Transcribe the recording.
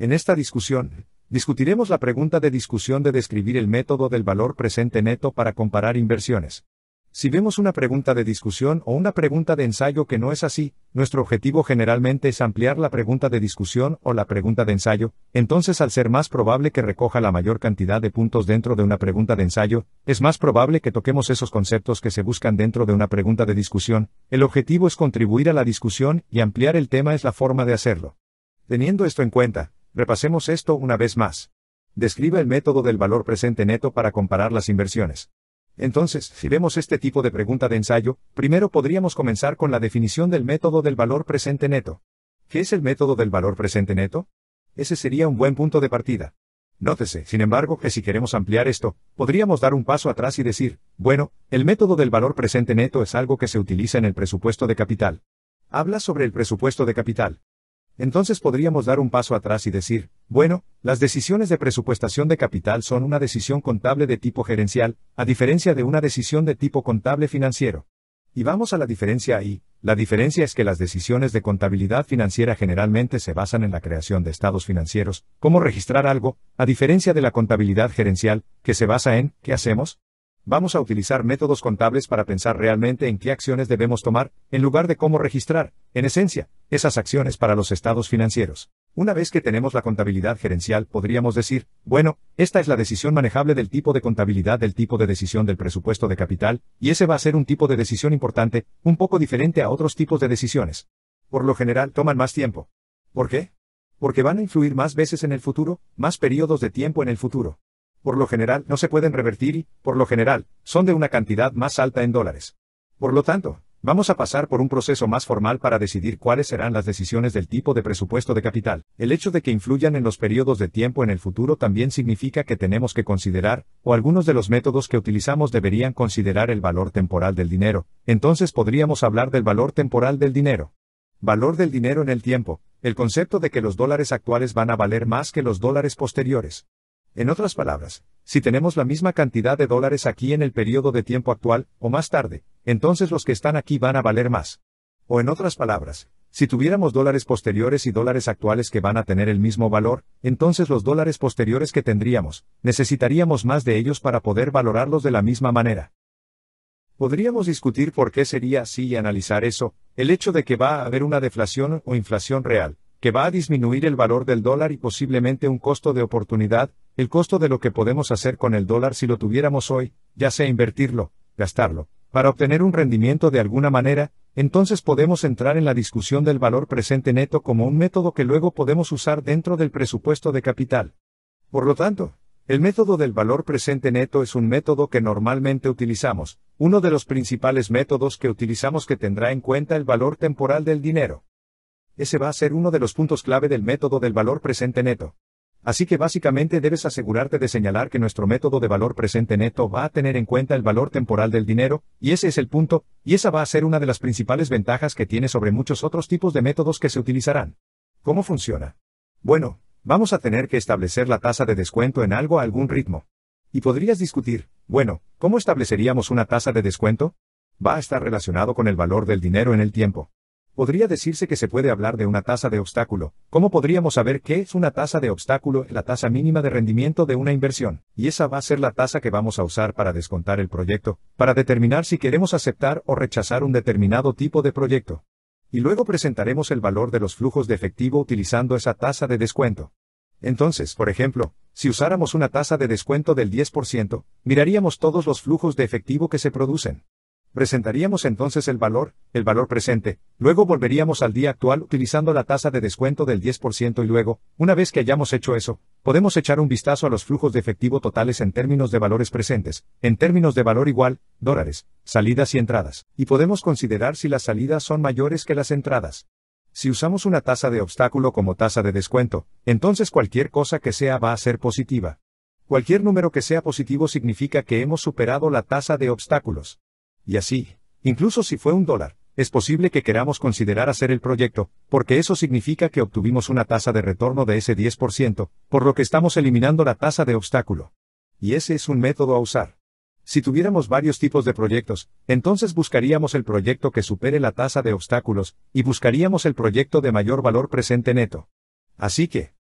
En esta discusión, discutiremos la pregunta de discusión de describir el método del valor presente neto para comparar inversiones. Si vemos una pregunta de discusión o una pregunta de ensayo que no es así, nuestro objetivo generalmente es ampliar la pregunta de discusión o la pregunta de ensayo, entonces al ser más probable que recoja la mayor cantidad de puntos dentro de una pregunta de ensayo, es más probable que toquemos esos conceptos que se buscan dentro de una pregunta de discusión, el objetivo es contribuir a la discusión y ampliar el tema es la forma de hacerlo. Teniendo esto en cuenta, Repasemos esto una vez más. Describe el método del valor presente neto para comparar las inversiones. Entonces, si vemos este tipo de pregunta de ensayo, primero podríamos comenzar con la definición del método del valor presente neto. ¿Qué es el método del valor presente neto? Ese sería un buen punto de partida. Nótese, sin embargo, que si queremos ampliar esto, podríamos dar un paso atrás y decir, bueno, el método del valor presente neto es algo que se utiliza en el presupuesto de capital. Habla sobre el presupuesto de capital. Entonces podríamos dar un paso atrás y decir, bueno, las decisiones de presupuestación de capital son una decisión contable de tipo gerencial, a diferencia de una decisión de tipo contable financiero. Y vamos a la diferencia ahí, la diferencia es que las decisiones de contabilidad financiera generalmente se basan en la creación de estados financieros, cómo registrar algo, a diferencia de la contabilidad gerencial, que se basa en, ¿qué hacemos? Vamos a utilizar métodos contables para pensar realmente en qué acciones debemos tomar, en lugar de cómo registrar, en esencia, esas acciones para los estados financieros. Una vez que tenemos la contabilidad gerencial, podríamos decir, bueno, esta es la decisión manejable del tipo de contabilidad del tipo de decisión del presupuesto de capital, y ese va a ser un tipo de decisión importante, un poco diferente a otros tipos de decisiones. Por lo general toman más tiempo. ¿Por qué? Porque van a influir más veces en el futuro, más periodos de tiempo en el futuro por lo general no se pueden revertir y, por lo general, son de una cantidad más alta en dólares. Por lo tanto, Vamos a pasar por un proceso más formal para decidir cuáles serán las decisiones del tipo de presupuesto de capital. El hecho de que influyan en los periodos de tiempo en el futuro también significa que tenemos que considerar, o algunos de los métodos que utilizamos deberían considerar el valor temporal del dinero. Entonces podríamos hablar del valor temporal del dinero. Valor del dinero en el tiempo, el concepto de que los dólares actuales van a valer más que los dólares posteriores. En otras palabras, si tenemos la misma cantidad de dólares aquí en el periodo de tiempo actual, o más tarde, entonces los que están aquí van a valer más. O en otras palabras, si tuviéramos dólares posteriores y dólares actuales que van a tener el mismo valor, entonces los dólares posteriores que tendríamos, necesitaríamos más de ellos para poder valorarlos de la misma manera. Podríamos discutir por qué sería así y analizar eso, el hecho de que va a haber una deflación o inflación real, que va a disminuir el valor del dólar y posiblemente un costo de oportunidad, el costo de lo que podemos hacer con el dólar si lo tuviéramos hoy, ya sea invertirlo, gastarlo, para obtener un rendimiento de alguna manera, entonces podemos entrar en la discusión del valor presente neto como un método que luego podemos usar dentro del presupuesto de capital. Por lo tanto, el método del valor presente neto es un método que normalmente utilizamos, uno de los principales métodos que utilizamos que tendrá en cuenta el valor temporal del dinero ese va a ser uno de los puntos clave del método del valor presente neto. Así que básicamente debes asegurarte de señalar que nuestro método de valor presente neto va a tener en cuenta el valor temporal del dinero, y ese es el punto, y esa va a ser una de las principales ventajas que tiene sobre muchos otros tipos de métodos que se utilizarán. ¿Cómo funciona? Bueno, vamos a tener que establecer la tasa de descuento en algo a algún ritmo. Y podrías discutir, bueno, ¿cómo estableceríamos una tasa de descuento? Va a estar relacionado con el valor del dinero en el tiempo. Podría decirse que se puede hablar de una tasa de obstáculo. ¿Cómo podríamos saber qué es una tasa de obstáculo? La tasa mínima de rendimiento de una inversión. Y esa va a ser la tasa que vamos a usar para descontar el proyecto, para determinar si queremos aceptar o rechazar un determinado tipo de proyecto. Y luego presentaremos el valor de los flujos de efectivo utilizando esa tasa de descuento. Entonces, por ejemplo, si usáramos una tasa de descuento del 10%, miraríamos todos los flujos de efectivo que se producen. Presentaríamos entonces el valor, el valor presente, luego volveríamos al día actual utilizando la tasa de descuento del 10% y luego, una vez que hayamos hecho eso, podemos echar un vistazo a los flujos de efectivo totales en términos de valores presentes, en términos de valor igual, dólares, salidas y entradas, y podemos considerar si las salidas son mayores que las entradas. Si usamos una tasa de obstáculo como tasa de descuento, entonces cualquier cosa que sea va a ser positiva. Cualquier número que sea positivo significa que hemos superado la tasa de obstáculos. Y así, incluso si fue un dólar, es posible que queramos considerar hacer el proyecto, porque eso significa que obtuvimos una tasa de retorno de ese 10%, por lo que estamos eliminando la tasa de obstáculo. Y ese es un método a usar. Si tuviéramos varios tipos de proyectos, entonces buscaríamos el proyecto que supere la tasa de obstáculos, y buscaríamos el proyecto de mayor valor presente neto. Así que,